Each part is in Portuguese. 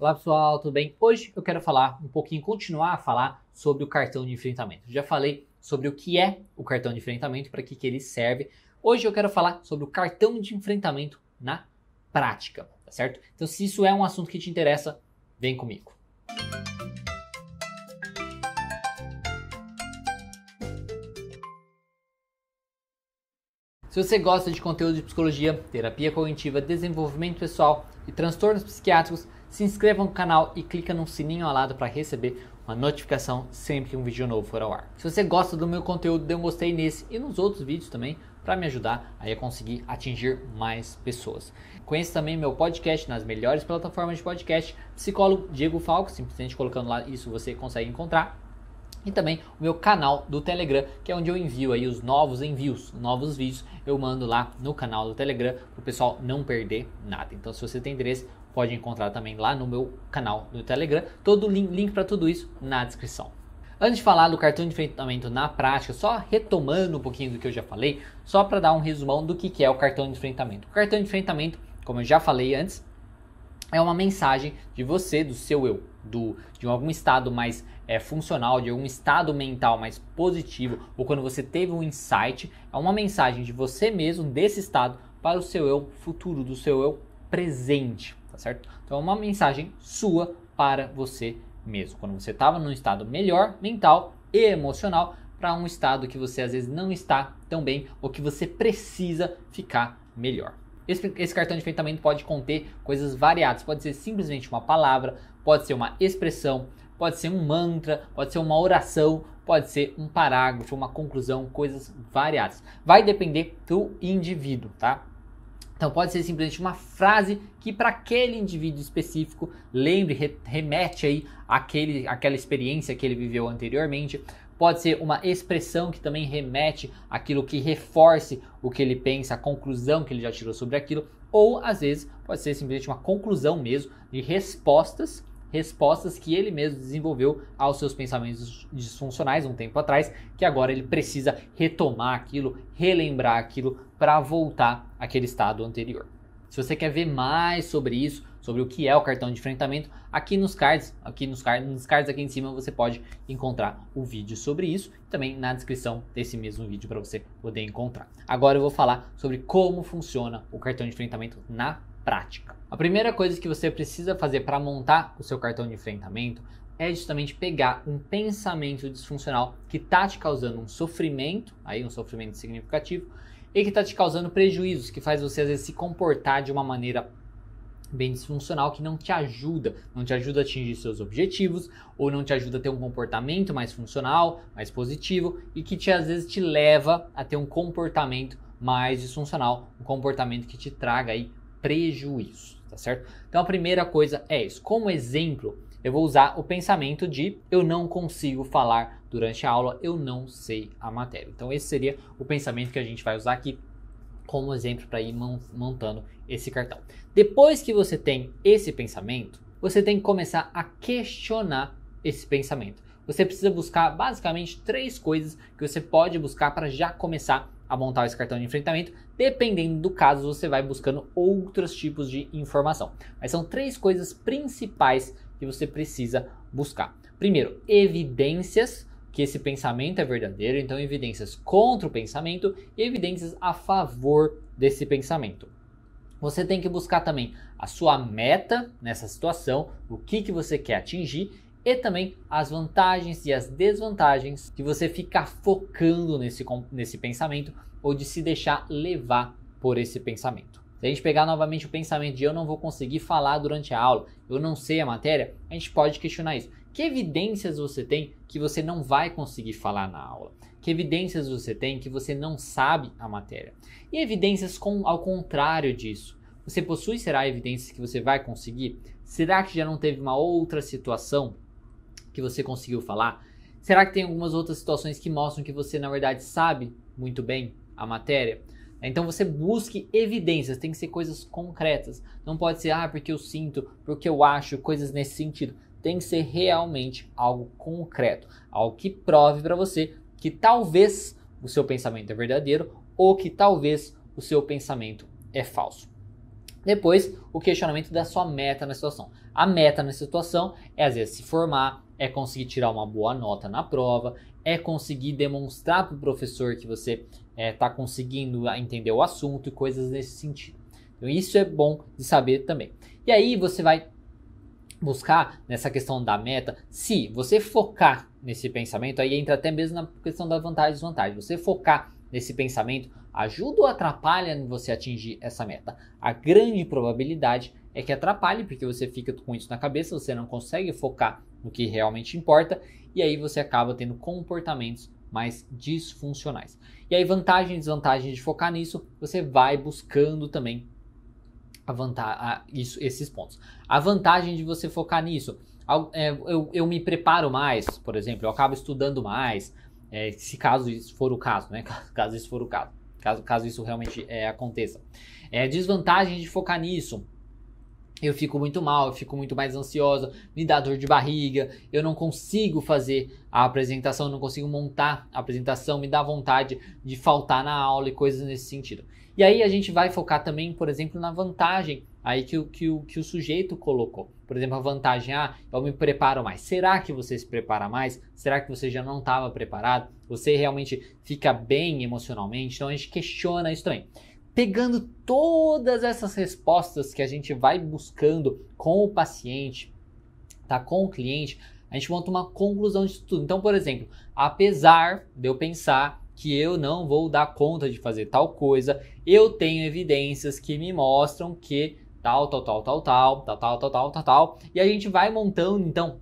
Olá pessoal, tudo bem? Hoje eu quero falar um pouquinho, continuar a falar sobre o cartão de enfrentamento. Já falei sobre o que é o cartão de enfrentamento, para que, que ele serve. Hoje eu quero falar sobre o cartão de enfrentamento na prática, tá certo? Então, se isso é um assunto que te interessa, vem comigo. Se você gosta de conteúdo de psicologia, terapia cognitiva, desenvolvimento pessoal e transtornos psiquiátricos, se inscreva no canal e clica no sininho ao lado para receber uma notificação sempre que um vídeo novo for ao ar. Se você gosta do meu conteúdo, dê um gostei nesse e nos outros vídeos também para me ajudar aí a conseguir atingir mais pessoas. Conheça também meu podcast nas melhores plataformas de podcast, psicólogo Diego Falco, simplesmente colocando lá isso você consegue encontrar. E também o meu canal do Telegram, que é onde eu envio aí os novos envios, novos vídeos, eu mando lá no canal do Telegram para o pessoal não perder nada. Então, se você tem interesse, pode encontrar também lá no meu canal do Telegram. Todo o link, link para tudo isso na descrição. Antes de falar do cartão de enfrentamento na prática, só retomando um pouquinho do que eu já falei, só para dar um resumão do que, que é o cartão de enfrentamento. O cartão de enfrentamento, como eu já falei antes, é uma mensagem de você, do seu eu, do, de algum estado mais é, funcional, de algum estado mental mais positivo, ou quando você teve um insight, é uma mensagem de você mesmo, desse estado, para o seu eu futuro, do seu eu presente certo? Então é uma mensagem sua para você mesmo. Quando você estava num estado melhor mental e emocional para um estado que você às vezes não está tão bem ou que você precisa ficar melhor. Esse, esse cartão de enfrentamento pode conter coisas variadas, pode ser simplesmente uma palavra, pode ser uma expressão, pode ser um mantra, pode ser uma oração, pode ser um parágrafo, uma conclusão, coisas variadas. Vai depender do indivíduo, tá? Então pode ser simplesmente uma frase que para aquele indivíduo específico lembre, remete aí aquele àquela experiência que ele viveu anteriormente. Pode ser uma expressão que também remete àquilo que reforce o que ele pensa, a conclusão que ele já tirou sobre aquilo, ou às vezes pode ser simplesmente uma conclusão mesmo de respostas respostas que ele mesmo desenvolveu aos seus pensamentos disfuncionais um tempo atrás, que agora ele precisa retomar aquilo, relembrar aquilo para voltar àquele estado anterior. Se você quer ver mais sobre isso, sobre o que é o cartão de enfrentamento, aqui nos cards, aqui nos cards, nos cards aqui em cima você pode encontrar o vídeo sobre isso, também na descrição desse mesmo vídeo para você poder encontrar. Agora eu vou falar sobre como funciona o cartão de enfrentamento na prática. A primeira coisa que você precisa fazer para montar o seu cartão de enfrentamento é justamente pegar um pensamento disfuncional que está te causando um sofrimento, aí um sofrimento significativo, e que está te causando prejuízos, que faz você às vezes se comportar de uma maneira bem disfuncional que não te ajuda, não te ajuda a atingir seus objetivos ou não te ajuda a ter um comportamento mais funcional, mais positivo e que te, às vezes te leva a ter um comportamento mais disfuncional, um comportamento que te traga aí prejuízo, tá certo? Então a primeira coisa é isso. Como exemplo, eu vou usar o pensamento de eu não consigo falar durante a aula, eu não sei a matéria. Então esse seria o pensamento que a gente vai usar aqui como exemplo para ir montando esse cartão. Depois que você tem esse pensamento, você tem que começar a questionar esse pensamento. Você precisa buscar basicamente três coisas que você pode buscar para já começar a montar esse cartão de enfrentamento. Dependendo do caso, você vai buscando outros tipos de informação. Mas são três coisas principais que você precisa buscar. Primeiro, evidências que esse pensamento é verdadeiro, então evidências contra o pensamento e evidências a favor desse pensamento. Você tem que buscar também a sua meta nessa situação, o que, que você quer atingir e também as vantagens e as desvantagens de você ficar focando nesse, nesse pensamento ou de se deixar levar por esse pensamento. Se a gente pegar novamente o pensamento de eu não vou conseguir falar durante a aula, eu não sei a matéria, a gente pode questionar isso. Que evidências você tem que você não vai conseguir falar na aula? Que evidências você tem que você não sabe a matéria? E evidências com, ao contrário disso? Você possui, será, evidências que você vai conseguir? Será que já não teve uma outra situação que você conseguiu falar? Será que tem algumas outras situações que mostram que você, na verdade, sabe muito bem a matéria? Então você busque evidências, tem que ser coisas concretas. Não pode ser, ah, porque eu sinto, porque eu acho, coisas nesse sentido. Tem que ser realmente algo concreto, algo que prove para você que talvez o seu pensamento é verdadeiro ou que talvez o seu pensamento é falso. Depois, o questionamento da sua meta na situação. A meta na situação é, às vezes, se formar, é conseguir tirar uma boa nota na prova, é conseguir demonstrar para o professor que você está é, tá conseguindo entender o assunto e coisas nesse sentido. Então, isso é bom de saber também. E aí você vai buscar nessa questão da meta, se você focar nesse pensamento, aí entra até mesmo na questão da vantagem e desvantagem. Você focar nesse pensamento ajuda ou atrapalha você atingir essa meta? A grande probabilidade é que atrapalhe, porque você fica com isso na cabeça, você não consegue focar no que realmente importa e aí você acaba tendo comportamentos mais disfuncionais. E aí, vantagem e desvantagem de focar nisso, você vai buscando também a vantagem, a isso, esses pontos. A vantagem de você focar nisso, é, eu, eu me preparo mais, por exemplo, eu acabo estudando mais, é, se caso isso for o caso, né? Caso isso for o caso caso, caso isso realmente é, aconteça. É, desvantagem de focar nisso. Eu fico muito mal, eu fico muito mais ansiosa, me dá dor de barriga, eu não consigo fazer a apresentação, não consigo montar a apresentação, me dá vontade de faltar na aula e coisas nesse sentido. E aí a gente vai focar também, por exemplo, na vantagem aí que, que, que o sujeito colocou. Por exemplo, a vantagem, ah, eu me preparo mais. Será que você se prepara mais? Será que você já não estava preparado? Você realmente fica bem emocionalmente? Então a gente questiona isso também. Pegando todas essas respostas que a gente vai buscando com o paciente, tá com o cliente, a gente monta uma conclusão disso tudo. Então, por exemplo, apesar de eu pensar que eu não vou dar conta de fazer tal coisa, eu tenho evidências que me mostram que tal, tal, tal, tal, tal, tal, tal, tal, tal, tal, tal. E a gente vai montando, então,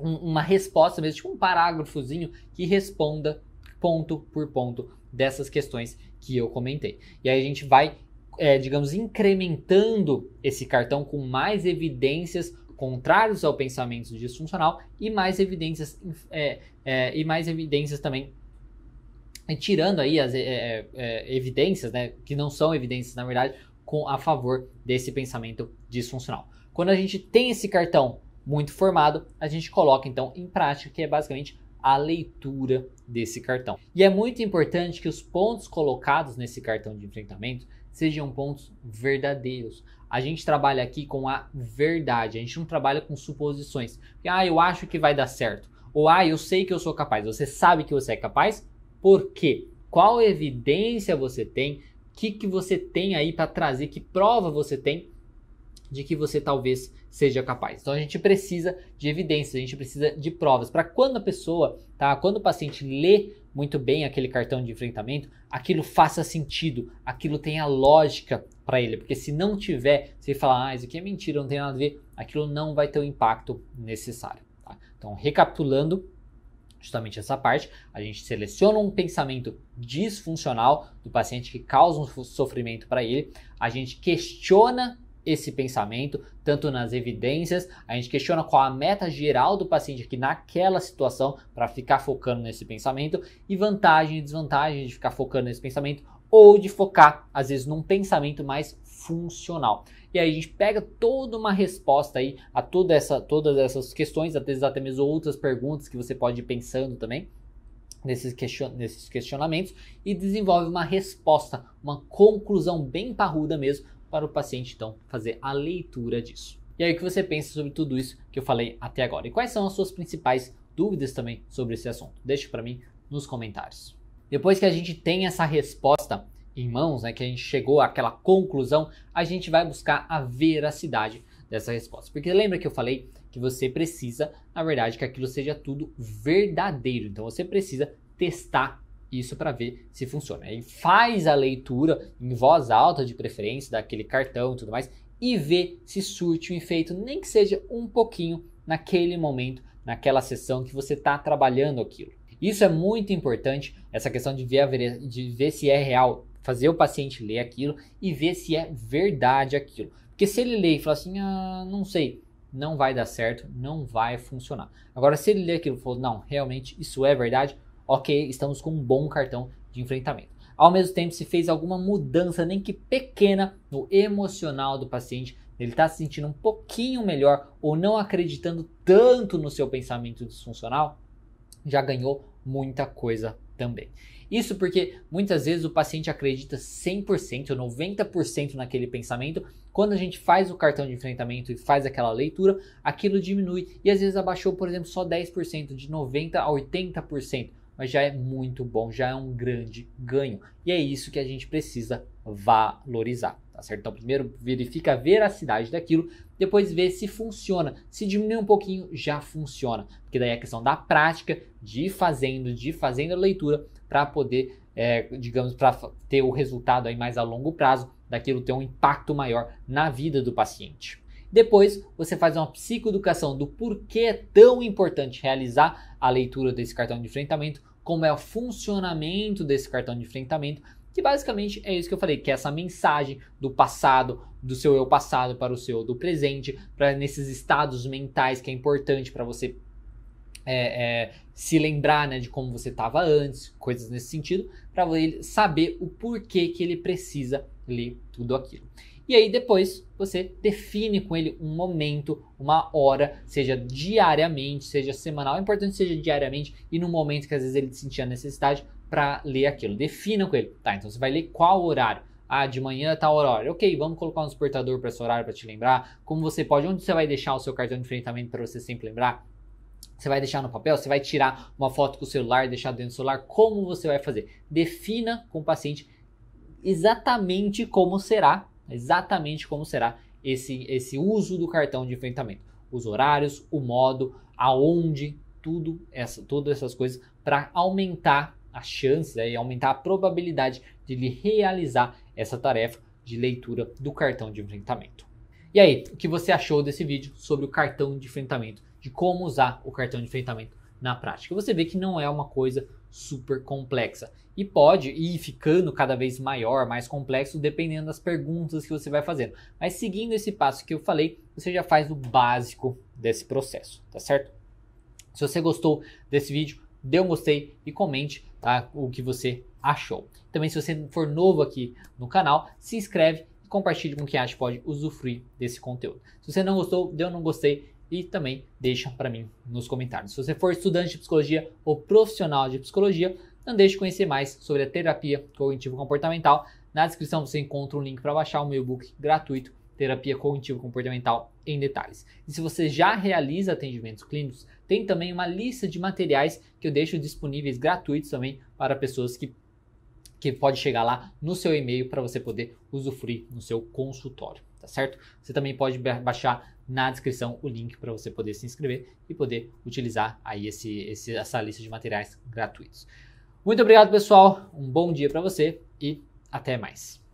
um, uma resposta mesmo, tipo um parágrafozinho que responda ponto por ponto dessas questões que eu comentei. E aí a gente vai, é, digamos, incrementando esse cartão com mais evidências contrários ao pensamento disfuncional e mais evidências é, é, e mais evidências também tirando aí as evidências, né, que não são evidências na verdade, com a favor desse pensamento disfuncional. Quando a gente tem esse cartão muito formado, a gente coloca então em prática, que é basicamente a leitura desse cartão. E é muito importante que os pontos colocados nesse cartão de enfrentamento sejam pontos verdadeiros. A gente trabalha aqui com a verdade, a gente não trabalha com suposições. Ah, eu acho que vai dar certo. Ou ah, eu sei que eu sou capaz. Você sabe que você é capaz? Por quê? Qual evidência você tem que, que você tem aí para trazer, que prova você tem de que você talvez seja capaz. Então a gente precisa de evidências, a gente precisa de provas. Para quando a pessoa, tá? Quando o paciente lê muito bem aquele cartão de enfrentamento, aquilo faça sentido, aquilo tenha lógica para ele, porque se não tiver, você falar, ah, isso aqui é mentira, não tem nada a ver, aquilo não vai ter o impacto necessário. Tá? Então, recapitulando, justamente essa parte. A gente seleciona um pensamento disfuncional do paciente que causa um sofrimento para ele, a gente questiona esse pensamento, tanto nas evidências, a gente questiona qual a meta geral do paciente aqui naquela situação para ficar focando nesse pensamento e vantagem e desvantagem de ficar focando nesse pensamento ou de focar, às vezes, num pensamento mais funcional. E aí a gente pega toda uma resposta aí a toda essa, todas essas questões, às vezes até mesmo outras perguntas que você pode ir pensando também nesses, question, nesses questionamentos e desenvolve uma resposta, uma conclusão bem parruda mesmo para o paciente então fazer a leitura disso. E aí o que você pensa sobre tudo isso que eu falei até agora? E quais são as suas principais dúvidas também sobre esse assunto? Deixe para mim nos comentários. Depois que a gente tem essa resposta em mãos, né, que a gente chegou àquela conclusão, a gente vai buscar a veracidade dessa resposta. Porque lembra que eu falei que você precisa, na verdade, que aquilo seja tudo verdadeiro. Então você precisa testar isso para ver se funciona. Aí faz a leitura em voz alta, de preferência, daquele cartão e tudo mais, e vê se surte um efeito, nem que seja um pouquinho, naquele momento, naquela sessão que você está trabalhando aquilo. Isso é muito importante, essa questão de ver, de ver se é real, fazer o paciente ler aquilo e ver se é verdade aquilo. Porque se ele ler e falar assim, ah, não sei, não vai dar certo, não vai funcionar. Agora, se ele ler aquilo e falar, não, realmente isso é verdade, ok, estamos com um bom cartão de enfrentamento. Ao mesmo tempo, se fez alguma mudança, nem que pequena, no emocional do paciente, ele está se sentindo um pouquinho melhor ou não acreditando tanto no seu pensamento disfuncional, já ganhou muita coisa também. Isso porque muitas vezes o paciente acredita 100% ou 90% naquele pensamento. Quando a gente faz o cartão de enfrentamento e faz aquela leitura, aquilo diminui e às vezes abaixou, por exemplo, só 10%, de 90% a 80% mas já é muito bom, já é um grande ganho. E é isso que a gente precisa valorizar, tá certo? Então, primeiro verifica a veracidade daquilo, depois vê se funciona. Se diminuir um pouquinho, já funciona, porque daí é a questão da prática, de ir fazendo, de ir fazendo a leitura para poder, é, digamos, para ter o resultado aí mais a longo prazo, daquilo ter um impacto maior na vida do paciente. Depois, você faz uma psicoeducação do porquê é tão importante realizar a leitura desse cartão de enfrentamento, como é o funcionamento desse cartão de enfrentamento, que basicamente é isso que eu falei, que é essa mensagem do passado, do seu eu passado para o seu do presente, para nesses estados mentais que é importante para você é, é, se lembrar né, de como você estava antes, coisas nesse sentido, para ele saber o porquê que ele precisa ler tudo aquilo. E aí depois você define com ele um momento, uma hora, seja diariamente, seja semanal, é importante que seja diariamente e no momento que às vezes ele sentia necessidade para ler aquilo. Defina com ele, tá? Então você vai ler qual horário. Ah, de manhã tá horário. Ok, vamos colocar um despertador para esse horário para te lembrar. Como você pode, onde você vai deixar o seu cartão de enfrentamento para você sempre lembrar? Você vai deixar no papel? Você vai tirar uma foto com o celular, deixar dentro do celular? Como você vai fazer? Defina com o paciente exatamente como será, exatamente como será esse, esse uso do cartão de enfrentamento. Os horários, o modo, aonde, tudo essa, todas essas coisas para aumentar a chance e aumentar a probabilidade de ele realizar essa tarefa de leitura do cartão de enfrentamento. E aí, o que você achou desse vídeo sobre o cartão de enfrentamento de como usar o cartão de enfrentamento na prática. Você vê que não é uma coisa super complexa e pode ir ficando cada vez maior, mais complexo, dependendo das perguntas que você vai fazendo. Mas seguindo esse passo que eu falei, você já faz o básico desse processo, tá certo? Se você gostou desse vídeo, dê um gostei e comente tá, o que você achou. Também, se você for novo aqui no canal, se inscreve e compartilhe com quem acha que pode usufruir desse conteúdo. Se você não gostou, dê um não gostei e também deixa para mim nos comentários. Se você for estudante de psicologia ou profissional de psicologia, não deixe de conhecer mais sobre a terapia cognitivo-comportamental. Na descrição você encontra um link para baixar o meu e-book gratuito Terapia Cognitivo-Comportamental em detalhes. E se você já realiza atendimentos clínicos, tem também uma lista de materiais que eu deixo disponíveis gratuitos também para pessoas que que pode chegar lá no seu e-mail para você poder usufruir no seu consultório, tá certo? Você também pode baixar na descrição o link para você poder se inscrever e poder utilizar aí esse, esse, essa lista de materiais gratuitos. Muito obrigado, pessoal. Um bom dia para você e até mais.